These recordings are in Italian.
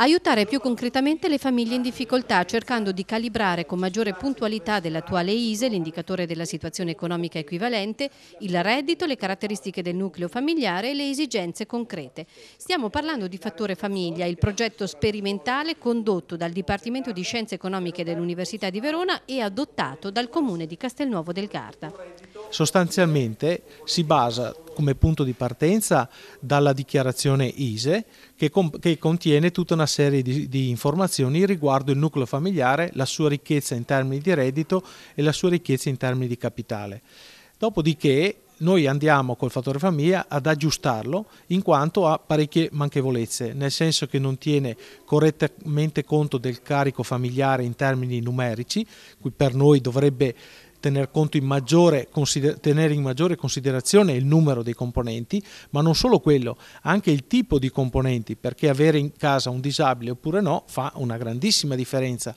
aiutare più concretamente le famiglie in difficoltà cercando di calibrare con maggiore puntualità dell'attuale ISE l'indicatore della situazione economica equivalente, il reddito, le caratteristiche del nucleo familiare e le esigenze concrete. Stiamo parlando di Fattore Famiglia, il progetto sperimentale condotto dal Dipartimento di Scienze Economiche dell'Università di Verona e adottato dal Comune di Castelnuovo del Garda sostanzialmente si basa come punto di partenza dalla dichiarazione ISE che, che contiene tutta una serie di, di informazioni riguardo il nucleo familiare, la sua ricchezza in termini di reddito e la sua ricchezza in termini di capitale. Dopodiché noi andiamo col fattore famiglia ad aggiustarlo in quanto ha parecchie manchevolezze, nel senso che non tiene correttamente conto del carico familiare in termini numerici, qui per noi dovrebbe tener, in maggiore, tenere in maggiore considerazione il numero dei componenti, ma non solo quello, anche il tipo di componenti, perché avere in casa un disabile oppure no fa una grandissima differenza.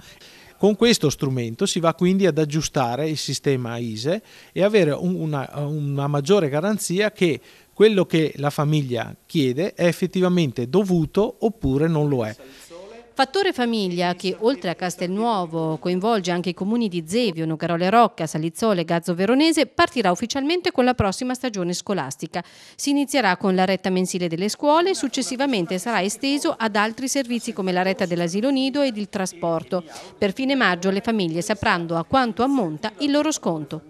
Con questo strumento si va quindi ad aggiustare il sistema ISE e avere una, una maggiore garanzia che quello che la famiglia chiede è effettivamente dovuto oppure non lo è. Fattore famiglia che oltre a Castelnuovo coinvolge anche i comuni di Zevio, Nogarole Rocca, Salizzole e Gazzo Veronese partirà ufficialmente con la prossima stagione scolastica. Si inizierà con la retta mensile delle scuole e successivamente sarà esteso ad altri servizi come la retta dell'asilo nido ed il trasporto. Per fine maggio le famiglie sapranno a quanto ammonta il loro sconto.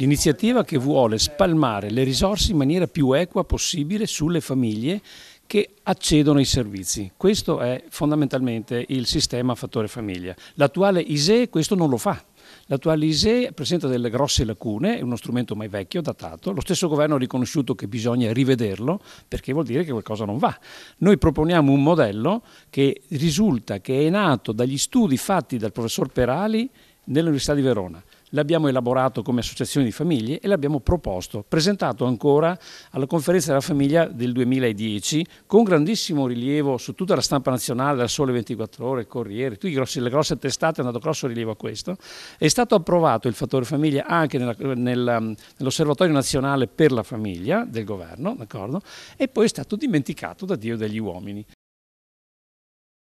L'iniziativa che vuole spalmare le risorse in maniera più equa possibile sulle famiglie che accedono ai servizi. Questo è fondamentalmente il sistema fattore famiglia. L'attuale ISEE questo non lo fa. L'attuale ISEE presenta delle grosse lacune, è uno strumento mai vecchio, datato. Lo stesso governo ha riconosciuto che bisogna rivederlo perché vuol dire che qualcosa non va. Noi proponiamo un modello che risulta che è nato dagli studi fatti dal professor Perali nell'Università di Verona l'abbiamo elaborato come associazione di famiglie e l'abbiamo proposto, presentato ancora alla conferenza della famiglia del 2010 con grandissimo rilievo su tutta la stampa nazionale, dal Sole 24 Ore, Corriere, tutte le grosse testate hanno dato grosso rilievo a questo. È stato approvato il fattore famiglia anche nell'osservatorio nazionale per la famiglia del governo, d'accordo? e poi è stato dimenticato da Dio e dagli uomini.